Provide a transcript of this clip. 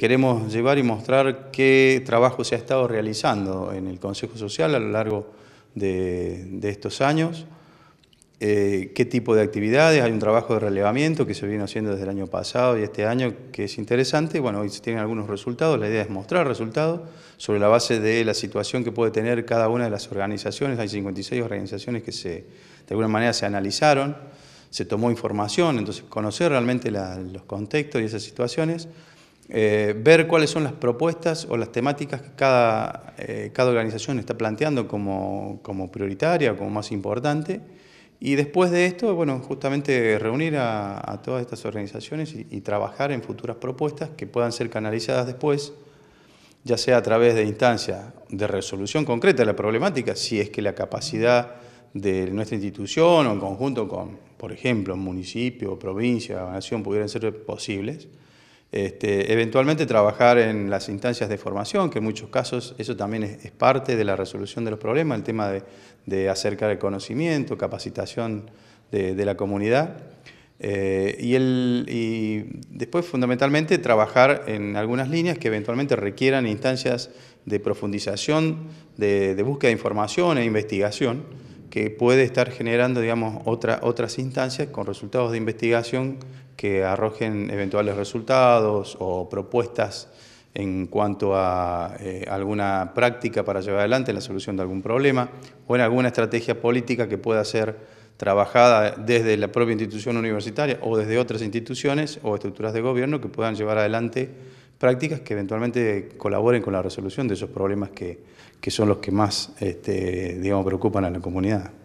queremos llevar y mostrar qué trabajo se ha estado realizando en el Consejo Social a lo largo de, estos años, eh, qué tipo de actividades, hay un trabajo de relevamiento que se viene haciendo desde el año pasado y este año que es interesante, bueno, hoy se tienen algunos resultados, la idea es mostrar resultados sobre la base de la situación que puede tener cada una de las organizaciones, hay 56 organizaciones que se, de alguna manera se analizaron, se tomó información, entonces conocer realmente los contextos y esas situaciones, eh, ver cuáles son las propuestas o las temáticas que cada, eh, organización está planteando como, como prioritaria, como más importante. Y después de esto, bueno, justamente reunir a, todas estas organizaciones y, y, trabajar en futuras propuestas que puedan ser canalizadas después, ya sea a través de instancias de resolución concreta de la problemática, si es que la capacidad de nuestra institución o en conjunto con, por ejemplo, municipio, provincia, nación pudieran ser posibles, este, eventualmente trabajar en las instancias de formación, que en muchos casos eso también es, parte de la resolución de los problemas, el tema de, de acercar el conocimiento, capacitación de, la comunidad. Eh, y, después fundamentalmente trabajar en algunas líneas que eventualmente requieran instancias de profundización, de búsqueda de información e investigación, que puede estar generando digamos, otras instancias con resultados de investigación que arrojen eventuales resultados o propuestas en cuanto a eh, alguna práctica para llevar adelante en la solución de algún problema o en alguna estrategia política que pueda ser trabajada desde la propia institución universitaria o desde otras instituciones o estructuras de gobierno que puedan llevar adelante prácticas que eventualmente colaboren con la resolución de esos problemas que, que son los que más este, digamos, preocupan a la comunidad.